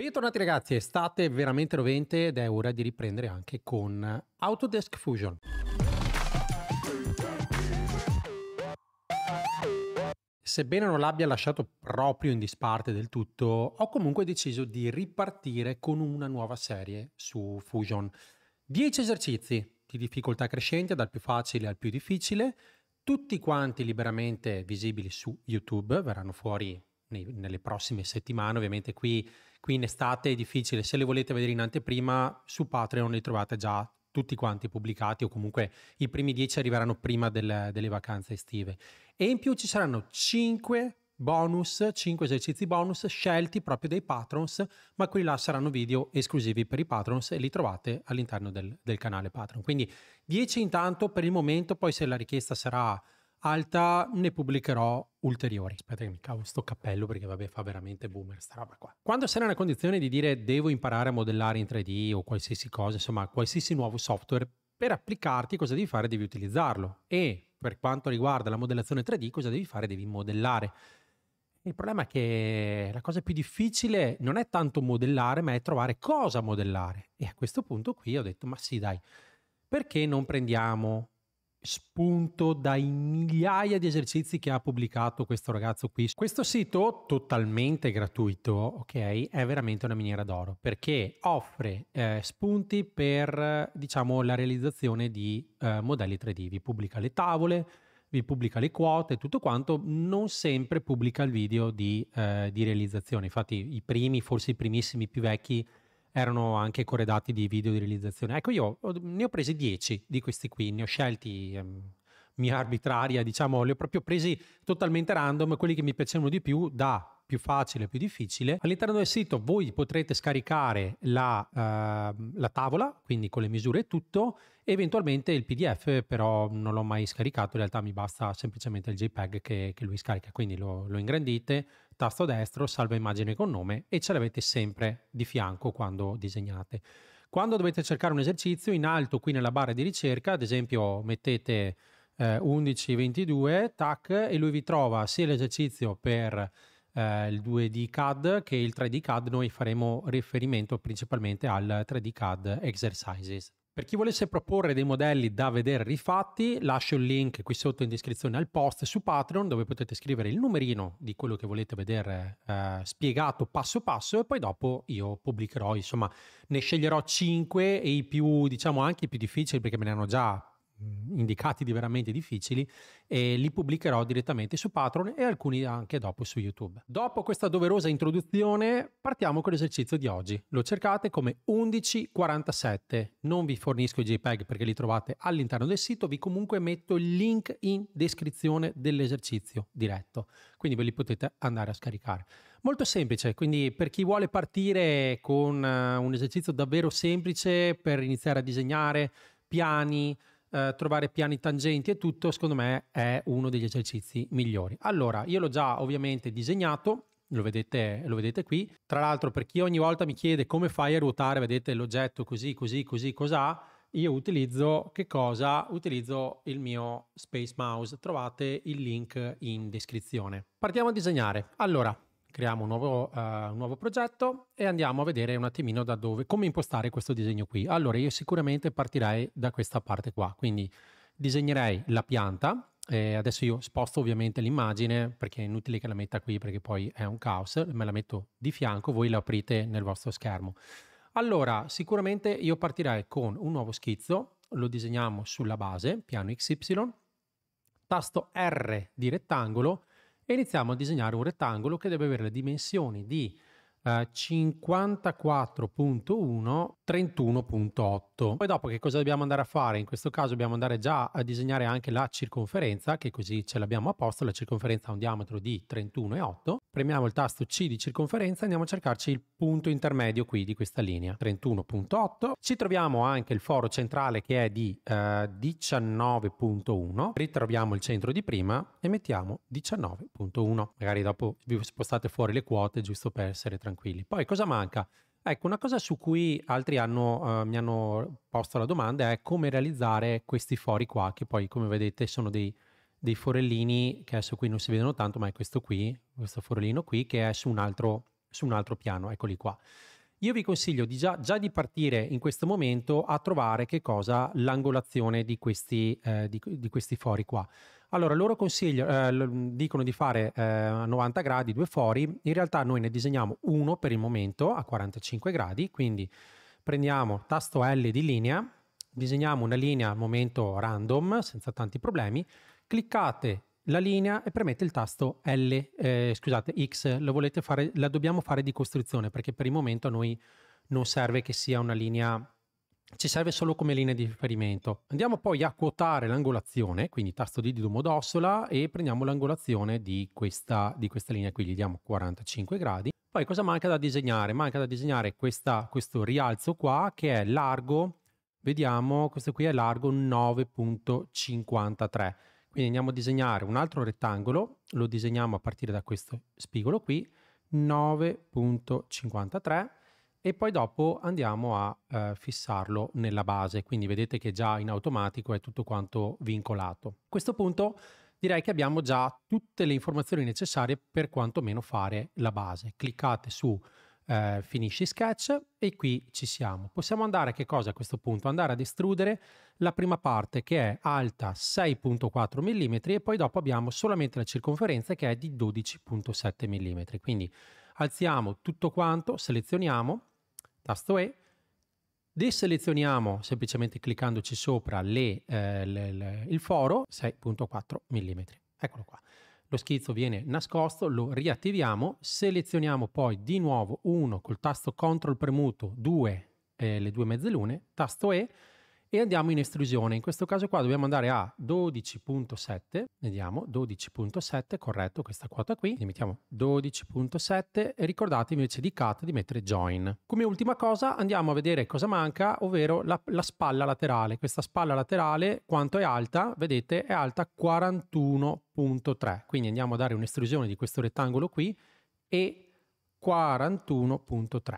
Bentornati ragazzi, estate veramente rovente ed è ora di riprendere anche con Autodesk Fusion. Sebbene non l'abbia lasciato proprio in disparte del tutto, ho comunque deciso di ripartire con una nuova serie su Fusion. 10 esercizi di difficoltà crescente dal più facile al più difficile, tutti quanti liberamente visibili su YouTube, verranno fuori nei, nelle prossime settimane, ovviamente qui qui in estate è difficile, se le volete vedere in anteprima su Patreon le trovate già tutti quanti pubblicati o comunque i primi dieci arriveranno prima del, delle vacanze estive. E in più ci saranno 5 bonus, 5 esercizi bonus scelti proprio dai patrons, ma qui là saranno video esclusivi per i patrons e li trovate all'interno del, del canale Patreon. Quindi 10 intanto per il momento, poi se la richiesta sarà alta ne pubblicherò ulteriori. Aspetta che mi cavo sto cappello perché vabbè fa veramente boomer sta roba qua. Quando sei nella condizione di dire devo imparare a modellare in 3D o qualsiasi cosa, insomma qualsiasi nuovo software, per applicarti cosa devi fare? Devi utilizzarlo. E per quanto riguarda la modellazione 3D, cosa devi fare? Devi modellare. Il problema è che la cosa più difficile non è tanto modellare, ma è trovare cosa modellare. E a questo punto qui ho detto, ma sì dai, perché non prendiamo spunto dai migliaia di esercizi che ha pubblicato questo ragazzo qui. Questo sito totalmente gratuito, ok, è veramente una miniera d'oro perché offre eh, spunti per diciamo la realizzazione di eh, modelli 3D, vi pubblica le tavole, vi pubblica le quote, tutto quanto, non sempre pubblica il video di, eh, di realizzazione. Infatti i primi, forse i primissimi più vecchi erano anche corredati di video di realizzazione. Ecco, io ne ho presi 10 di questi qui, ne ho scelti ehm, mia arbitraria, diciamo, li ho proprio presi totalmente random, quelli che mi piacevano di più da più facile, più difficile. All'interno del sito voi potrete scaricare la, eh, la, tavola, quindi con le misure e tutto, e eventualmente il PDF, però non l'ho mai scaricato, in realtà mi basta semplicemente il JPEG che, che lui scarica, quindi lo, lo ingrandite, tasto destro salva immagine con nome e ce l'avete sempre di fianco quando disegnate. Quando dovete cercare un esercizio, in alto qui nella barra di ricerca, ad esempio mettete eh, 1122, tac, e lui vi trova sia l'esercizio per eh, il 2D CAD che il 3D CAD, noi faremo riferimento principalmente al 3D CAD Exercises. Per chi volesse proporre dei modelli da vedere rifatti, lascio il link qui sotto in descrizione al post su Patreon dove potete scrivere il numerino di quello che volete vedere eh, spiegato passo passo e poi dopo io pubblicherò, insomma, ne sceglierò 5 e i più, diciamo, anche i più difficili perché me ne hanno già indicati di veramente difficili e li pubblicherò direttamente su Patreon e alcuni anche dopo su YouTube. Dopo questa doverosa introduzione partiamo con l'esercizio di oggi. Lo cercate come 1147. Non vi fornisco i JPEG perché li trovate all'interno del sito, vi comunque metto il link in descrizione dell'esercizio diretto, quindi ve li potete andare a scaricare. Molto semplice, quindi per chi vuole partire con eh, un esercizio davvero semplice per iniziare a disegnare piani, eh, trovare piani tangenti e tutto, secondo me è uno degli esercizi migliori. Allora, io l'ho già ovviamente disegnato, lo vedete, lo vedete, qui. Tra l'altro, per chi ogni volta mi chiede come fai a ruotare, vedete l'oggetto così, così, così, cos'ha, io utilizzo che cosa? Utilizzo il mio Space Mouse. Trovate il link in descrizione. Partiamo a disegnare. Allora, creiamo un nuovo, uh, un nuovo, progetto e andiamo a vedere un attimino da dove, come impostare questo disegno qui. Allora io sicuramente partirei da questa parte qua, quindi disegnerei la pianta, eh, adesso io sposto ovviamente l'immagine perché è inutile che la metta qui perché poi è un caos, me la metto di fianco, voi la aprite nel vostro schermo. Allora sicuramente io partirei con un nuovo schizzo, lo disegniamo sulla base, piano XY, tasto R di rettangolo, e iniziamo a disegnare un rettangolo che deve avere le dimensioni di 54.1 eh, 31.8. Poi dopo che cosa dobbiamo andare a fare? In questo caso dobbiamo andare già a disegnare anche la circonferenza, che così ce l'abbiamo a posto, la circonferenza ha un diametro di 31,8. Premiamo il tasto C di circonferenza e andiamo a cercarci il punto intermedio qui di questa linea, 31.8. Ci troviamo anche il foro centrale che è di eh, 19.1. Ritroviamo il centro di prima e mettiamo 19.1. Magari dopo vi spostate fuori le quote giusto per essere tranquilli. Poi cosa manca? Ecco, una cosa su cui altri hanno, uh, mi hanno posto la domanda è come realizzare questi fori qua, che poi come vedete sono dei, dei forellini che adesso qui non si vedono tanto, ma è questo qui, questo forellino qui che è su un altro, su un altro piano, eccoli qua. Io vi consiglio di già, già, di partire in questo momento a trovare che cosa l'angolazione di questi, eh, di, di questi fori qua. Allora, loro eh, dicono di fare eh, a 90 gradi due fori, in realtà noi ne disegniamo uno per il momento a 45 gradi, quindi prendiamo tasto L di linea, disegniamo una linea al momento random, senza tanti problemi, cliccate la linea e premete il tasto L, eh, scusate, X, la, fare, la dobbiamo fare di costruzione perché per il momento a noi non serve che sia una linea ci serve solo come linea di riferimento. Andiamo poi a quotare l'angolazione, quindi tasto D di Domodossola e prendiamo l'angolazione di questa, di questa linea qui, gli diamo 45 gradi. Poi cosa manca da disegnare? Manca da disegnare questa, questo rialzo qua che è largo, vediamo, questo qui è largo 9.53. Quindi andiamo a disegnare un altro rettangolo, lo disegniamo a partire da questo spigolo qui, 9.53 e poi dopo andiamo a eh, fissarlo nella base, quindi vedete che già in automatico è tutto quanto vincolato. A questo punto direi che abbiamo già tutte le informazioni necessarie per quantomeno fare la base. Cliccate su eh, finisci sketch e qui ci siamo. Possiamo andare a, a questo punto? Andare ad estrudere la prima parte che è alta 6.4 mm e poi dopo abbiamo solamente la circonferenza che è di 12.7 mm. Quindi alziamo tutto quanto, selezioniamo tasto E, deselezioniamo semplicemente cliccandoci sopra le, eh, le, le, il foro 6.4 mm. Eccolo qua. Lo schizzo viene nascosto, lo riattiviamo, selezioniamo poi di nuovo 1 col tasto CTRL premuto 2 eh, le due mezzelune, tasto E, e andiamo in estrusione. In questo caso qua dobbiamo andare a 12.7, vediamo 12.7, corretto questa quota qui, quindi mettiamo 12.7 e ricordate invece di cut di mettere join. Come ultima cosa andiamo a vedere cosa manca, ovvero la, la spalla laterale. Questa spalla laterale quanto è alta? Vedete è alta 41.3, quindi andiamo a dare un'estrusione di questo rettangolo qui e 41.3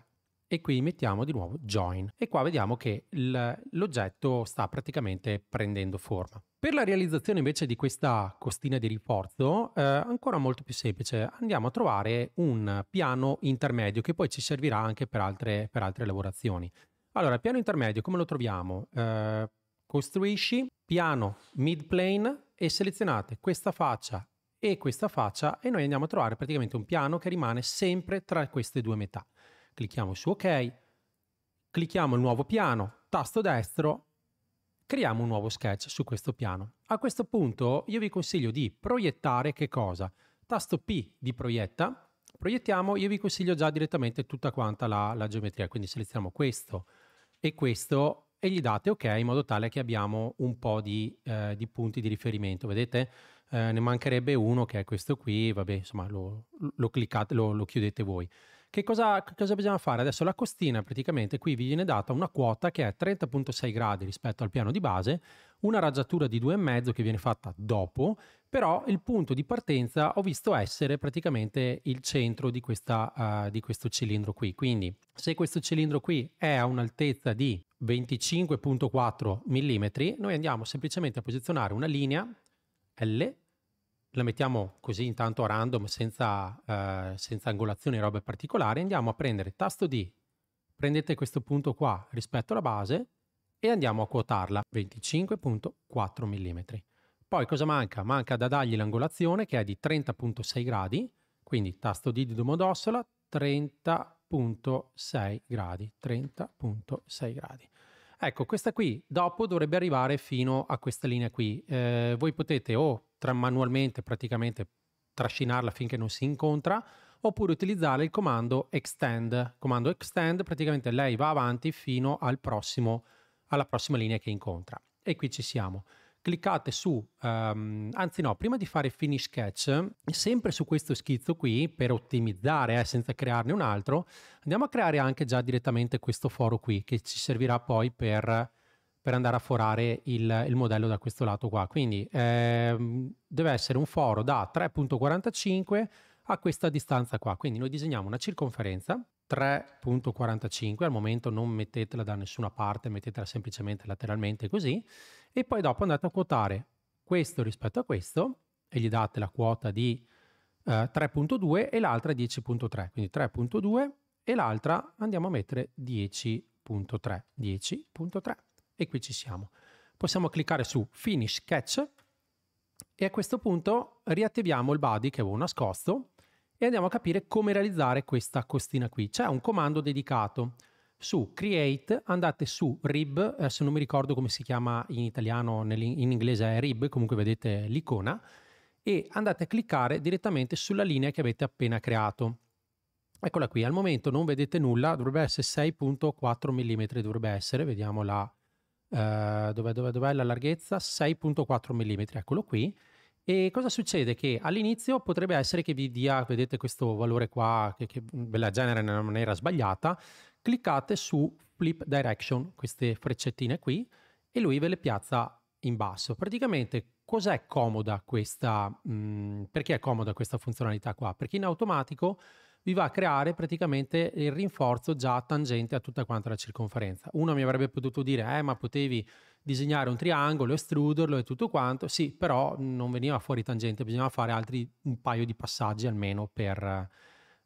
e qui mettiamo di nuovo join e qua vediamo che l'oggetto sta praticamente prendendo forma. Per la realizzazione invece di questa costina di riporto, eh, ancora molto più semplice, andiamo a trovare un piano intermedio che poi ci servirà anche per altre, per altre lavorazioni. Allora, piano intermedio come lo troviamo? Eh, costruisci piano midplane e selezionate questa faccia e questa faccia e noi andiamo a trovare praticamente un piano che rimane sempre tra queste due metà clicchiamo su ok, clicchiamo il nuovo piano, tasto destro, creiamo un nuovo sketch su questo piano. A questo punto io vi consiglio di proiettare che cosa? Tasto P di proietta, proiettiamo, io vi consiglio già direttamente tutta quanta la, la geometria, quindi selezioniamo questo e questo e gli date ok in modo tale che abbiamo un po' di, eh, di punti di riferimento vedete eh, ne mancherebbe uno che è questo qui vabbè insomma lo, lo cliccate lo, lo chiudete voi che cosa, che cosa bisogna fare? Adesso la costina praticamente qui vi viene data una quota che è 30.6 gradi rispetto al piano di base, una raggiatura di 2,5 che viene fatta dopo, però il punto di partenza ho visto essere praticamente il centro di, questa, uh, di questo cilindro qui. Quindi se questo cilindro qui è a un'altezza di 25.4 mm, noi andiamo semplicemente a posizionare una linea L la mettiamo così intanto a random senza, eh, senza angolazioni e robe particolari, andiamo a prendere tasto D, prendete questo punto qua rispetto alla base e andiamo a quotarla 25.4 mm. Poi cosa manca? Manca da dargli l'angolazione che è di 30.6 gradi, quindi tasto D di Domodossola 30.6 gradi, 30.6 gradi. Ecco, questa qui dopo dovrebbe arrivare fino a questa linea qui. Eh, voi potete o tra manualmente praticamente trascinarla finché non si incontra, oppure utilizzare il comando extend. Comando extend praticamente lei va avanti fino al prossimo, alla prossima linea che incontra. E qui ci siamo. Cliccate su, um, anzi no, prima di fare finish sketch, sempre su questo schizzo qui, per ottimizzare eh, senza crearne un altro, andiamo a creare anche già direttamente questo foro qui che ci servirà poi per per andare a forare il, il, modello da questo lato qua. Quindi ehm, deve essere un foro da 3.45 a questa distanza qua. Quindi noi disegniamo una circonferenza 3.45, al momento non mettetela da nessuna parte, mettetela semplicemente lateralmente così, e poi dopo andate a quotare questo rispetto a questo e gli date la quota di eh, 3.2 e l'altra 10.3, quindi 3.2 e l'altra andiamo a mettere 10.3, 10.3. E qui ci siamo. Possiamo cliccare su Finish Sketch e a questo punto riattiviamo il body che avevo nascosto e andiamo a capire come realizzare questa costina qui. C'è un comando dedicato su Create, andate su Rib, se non mi ricordo come si chiama in italiano, in inglese è Rib, comunque vedete l'icona, e andate a cliccare direttamente sulla linea che avete appena creato. Eccola qui, al momento non vedete nulla, dovrebbe essere 6.4 mm, dovrebbe essere, vediamo la eh, dov'è, dov'è, dov'è la larghezza? 6.4 mm, eccolo qui. E cosa succede? Che all'inizio potrebbe essere che vi dia, vedete questo valore qua che, che ve la genera in una maniera sbagliata, cliccate su flip direction, queste freccettine qui, e lui ve le piazza in basso. Praticamente cos'è comoda questa, mh, mm, perché è comoda questa funzionalità qua? Perché in automatico vi va a creare praticamente il rinforzo già tangente a tutta quanta la circonferenza. Uno mi avrebbe potuto dire, eh, ma potevi disegnare un triangolo, estruderlo e tutto quanto. Sì, però non veniva fuori tangente, bisognava fare altri un paio di passaggi almeno per,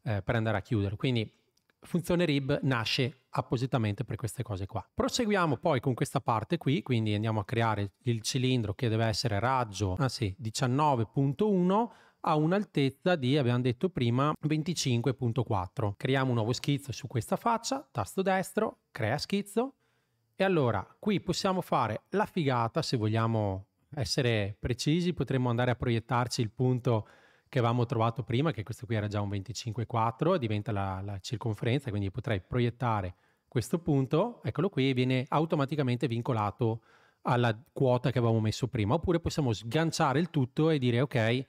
eh, per andare a chiudere. Quindi funzione RIB nasce appositamente per queste cose qua. Proseguiamo poi con questa parte qui, quindi andiamo a creare il cilindro che deve essere raggio, ah sì, 19.1 a un'altezza di, abbiamo detto prima, 25.4. Creiamo un nuovo schizzo su questa faccia, tasto destro, crea schizzo. E allora qui possiamo fare la figata, se vogliamo essere precisi, potremmo andare a proiettarci il punto che avevamo trovato prima, che questo qui era già un 25,4, diventa la, la, circonferenza, quindi potrei proiettare questo punto, eccolo qui, e viene automaticamente vincolato alla quota che avevamo messo prima. Oppure possiamo sganciare il tutto e dire, ok,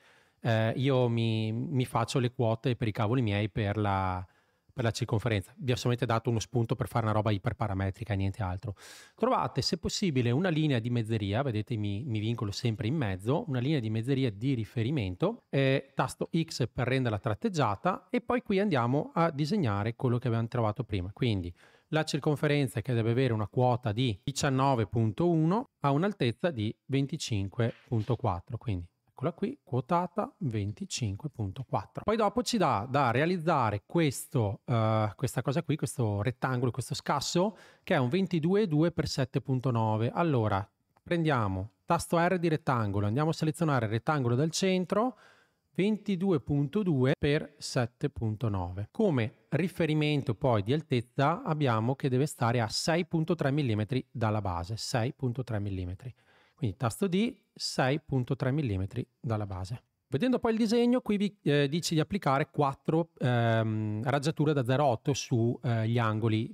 eh, io mi, mi, faccio le quote per i cavoli miei per la, per la circonferenza. Vi ho solamente dato uno spunto per fare una roba iperparametrica e niente altro. Trovate, se possibile, una linea di mezzeria, vedete mi, mi vincolo sempre in mezzo, una linea di mezzeria di riferimento, eh, tasto X per renderla tratteggiata e poi qui andiamo a disegnare quello che abbiamo trovato prima. Quindi la circonferenza che deve avere una quota di 19.1 ha un'altezza di 25.4, quindi eccola qui, quotata 25.4. Poi dopo ci dà da realizzare questo, uh, questa cosa qui, questo rettangolo, questo scasso, che è un 22,2x7.9. Allora, prendiamo tasto R di rettangolo, andiamo a selezionare il rettangolo dal centro, 22.2 x 7.9. Come riferimento poi di altezza abbiamo che deve stare a 6.3 mm dalla base, 6.3 mm. Quindi tasto D, 6.3 mm dalla base. Vedendo poi il disegno, qui vi eh, dice di applicare 4 ehm, raggiature da 0,8 sugli eh, angoli.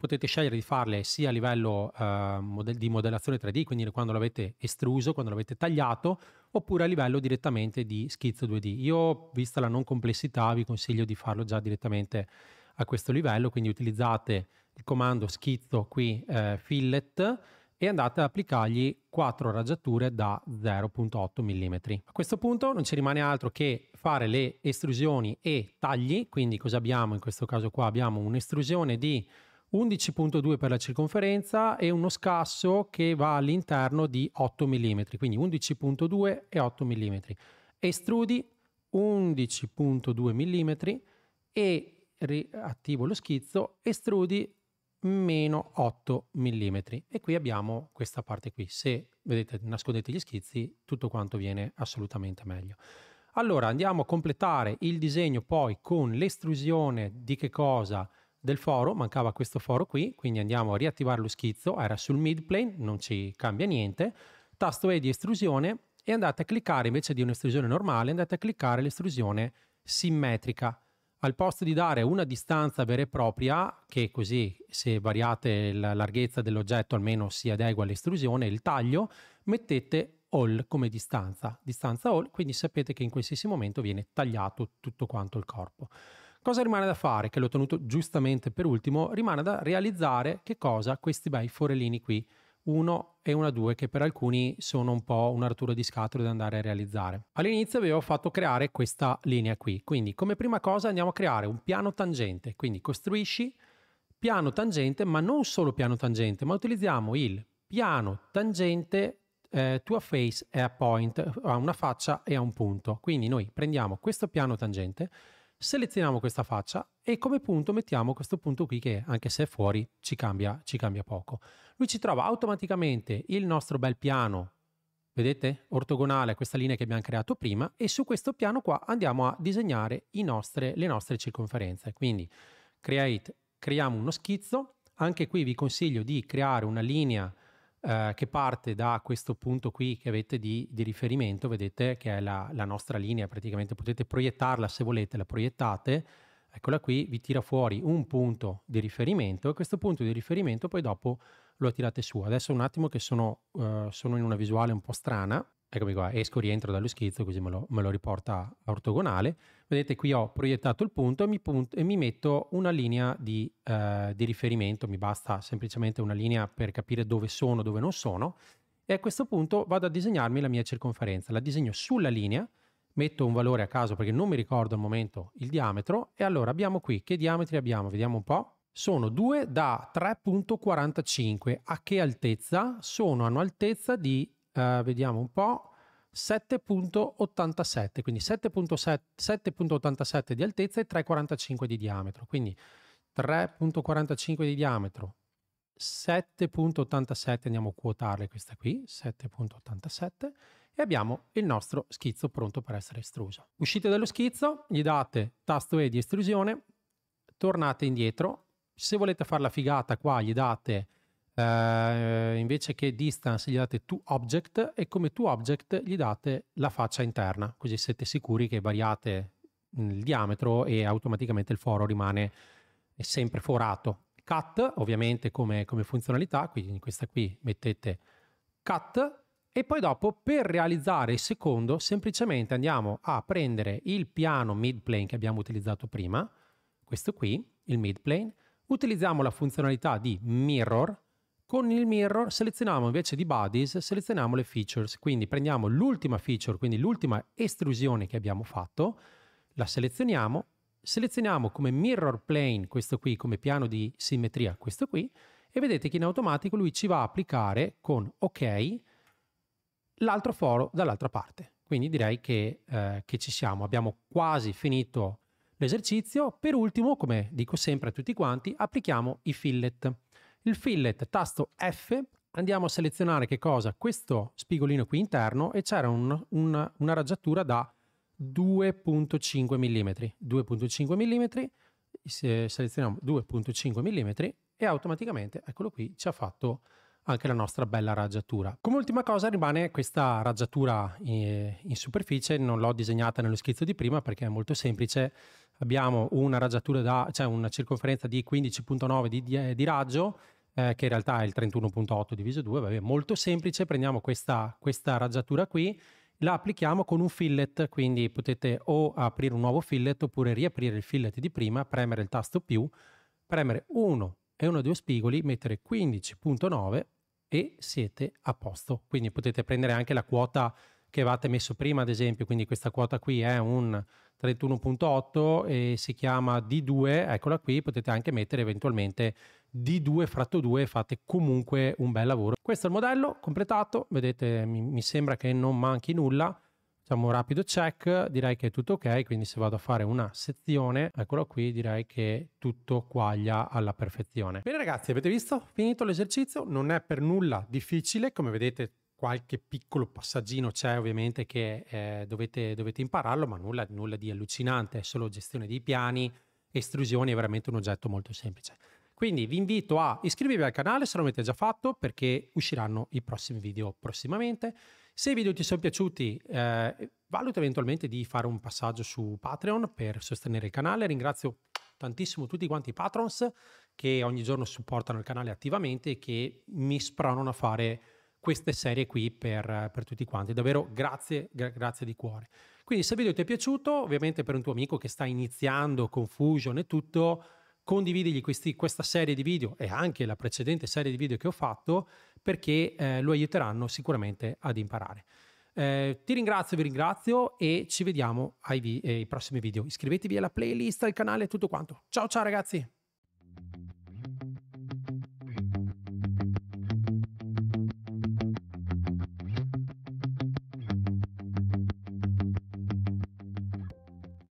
Potete scegliere di farle sia a livello eh, model di modellazione 3D, quindi quando l'avete estruso, quando l'avete tagliato, oppure a livello direttamente di schizzo 2D. Io, vista la non complessità, vi consiglio di farlo già direttamente a questo livello, quindi utilizzate il comando schizzo qui eh, fillet, e andate ad applicargli 4 raggiature da 0.8 mm. A questo punto non ci rimane altro che fare le estrusioni e tagli, quindi cosa abbiamo in questo caso qua? Abbiamo un'estrusione di 11.2 per la circonferenza e uno scasso che va all'interno di 8 mm, quindi 11.2 e 8 mm. Estrudi 11.2 mm e riattivo lo schizzo, estrudi meno 8 mm e qui abbiamo questa parte qui se vedete nascondete gli schizzi tutto quanto viene assolutamente meglio allora andiamo a completare il disegno poi con l'estrusione di che cosa del foro mancava questo foro qui quindi andiamo a riattivare lo schizzo era sul mid plane non ci cambia niente tasto E di estrusione e andate a cliccare invece di un'estrusione normale andate a cliccare l'estrusione simmetrica al posto di dare una distanza vera e propria, che così se variate la larghezza dell'oggetto almeno si adegua all'estrusione, il taglio, mettete all come distanza, distanza all, quindi sapete che in qualsiasi momento viene tagliato tutto quanto il corpo. Cosa rimane da fare? Che l'ho tenuto giustamente per ultimo, rimane da realizzare che cosa questi bei forellini qui 1 e una 2 che per alcuni sono un po' un arturo di scatole da andare a realizzare. All'inizio avevo fatto creare questa linea qui, quindi come prima cosa andiamo a creare un piano tangente, quindi costruisci piano tangente, ma non solo piano tangente, ma utilizziamo il piano tangente eh, to a face e a point, a una faccia e a un punto. Quindi noi prendiamo questo piano tangente, selezioniamo questa faccia e come punto mettiamo questo punto qui che anche se è fuori ci cambia, ci cambia poco. Lui ci trova automaticamente il nostro bel piano, vedete, ortogonale a questa linea che abbiamo creato prima e su questo piano qua andiamo a disegnare nostre, le nostre circonferenze. Quindi create, creiamo uno schizzo, anche qui vi consiglio di creare una linea eh, che parte da questo punto qui che avete di, di riferimento, vedete che è la, la, nostra linea, praticamente potete proiettarla se volete, la proiettate, eccola qui, vi tira fuori un punto di riferimento e questo punto di riferimento poi dopo lo tirate su. Adesso un attimo che sono, eh, sono in una visuale un po' strana, Eccomi qua, esco, rientro dallo schizzo così me lo, me lo riporta a ortogonale. Vedete qui ho proiettato il punto e mi, punto, e mi metto una linea di, eh, di, riferimento, mi basta semplicemente una linea per capire dove sono, dove non sono. E a questo punto vado a disegnarmi la mia circonferenza. La disegno sulla linea, metto un valore a caso perché non mi ricordo al momento il diametro. E allora abbiamo qui, che diametri abbiamo? Vediamo un po'. Sono 2 da 3.45. A che altezza? Sono a un'altezza di eh, vediamo un po', 7.87, quindi 7.87 di altezza e 3.45 di diametro, quindi 3.45 di diametro, 7.87, andiamo a quotarle questa qui, 7.87, e abbiamo il nostro schizzo pronto per essere estruso. Uscite dallo schizzo, gli date tasto E di estrusione, tornate indietro, se volete fare la figata qua gli date eh, invece che distance gli date to object e come to object gli date la faccia interna, così siete sicuri che variate il diametro e automaticamente il foro rimane sempre forato. Cut ovviamente come, come funzionalità, quindi in questa qui mettete cut e poi dopo per realizzare il secondo semplicemente andiamo a prendere il piano mid plane che abbiamo utilizzato prima, questo qui, il mid plane, utilizziamo la funzionalità di mirror con il mirror selezioniamo invece di bodies, selezioniamo le features, quindi prendiamo l'ultima feature, quindi l'ultima estrusione che abbiamo fatto, la selezioniamo, selezioniamo come mirror plane questo qui, come piano di simmetria questo qui, e vedete che in automatico lui ci va a applicare con ok l'altro foro dall'altra parte. Quindi direi che, eh, che ci siamo, abbiamo quasi finito l'esercizio. Per ultimo, come dico sempre a tutti quanti, applichiamo i fillet. Il fillet, tasto F, andiamo a selezionare che cosa? Questo spigolino qui interno e c'era un, una, una raggiatura da 2.5 mm. 2.5 mm, se selezioniamo 2.5 mm e automaticamente, eccolo qui, ci ha fatto anche la nostra bella raggiatura. Come ultima cosa rimane questa raggiatura in, eh, in superficie, non l'ho disegnata nello schizzo di prima perché è molto semplice, abbiamo una raggiatura da, cioè una circonferenza di 15.9 di, di, eh, di raggio, eh, che in realtà è il 31.8 diviso 2, vabbè, molto semplice, prendiamo questa, questa raggiatura qui, la applichiamo con un fillet, quindi potete o aprire un nuovo fillet oppure riaprire il fillet di prima, premere il tasto più, premere 1 e 1 due spigoli, mettere 15.9 e siete a posto. Quindi potete prendere anche la quota che avete messo prima, ad esempio, quindi questa quota qui è un 31.8 e si chiama D2, eccola qui, potete anche mettere eventualmente D2 fratto 2, fate comunque un bel lavoro. Questo è il modello completato, vedete mi, mi sembra che non manchi nulla, facciamo un rapido check, direi che è tutto ok, quindi se vado a fare una sezione, eccola qui, direi che tutto quaglia alla perfezione. Bene ragazzi, avete visto? Finito l'esercizio, non è per nulla difficile, come vedete qualche piccolo passaggino c'è ovviamente che eh, dovete, dovete, impararlo, ma nulla, nulla, di allucinante, è solo gestione dei piani, estrusioni, è veramente un oggetto molto semplice. Quindi vi invito a iscrivervi al canale se non l'avete già fatto perché usciranno i prossimi video prossimamente. Se i video ti sono piaciuti eh, valuto eventualmente di fare un passaggio su Patreon per sostenere il canale. Ringrazio tantissimo tutti quanti i patrons che ogni giorno supportano il canale attivamente e che mi spronano a fare queste serie qui per, per tutti quanti. Davvero grazie, gra- grazie di cuore. Quindi se il video ti è piaciuto, ovviamente per un tuo amico che sta iniziando con Fusion e tutto, condividigli questi, questa serie di video e anche la precedente serie di video che ho fatto perché eh, lo aiuteranno sicuramente ad imparare. Eh, ti ringrazio, vi ringrazio e ci vediamo ai, vi- ai prossimi video. Iscrivetevi alla playlist, al canale e tutto quanto. Ciao ciao ragazzi!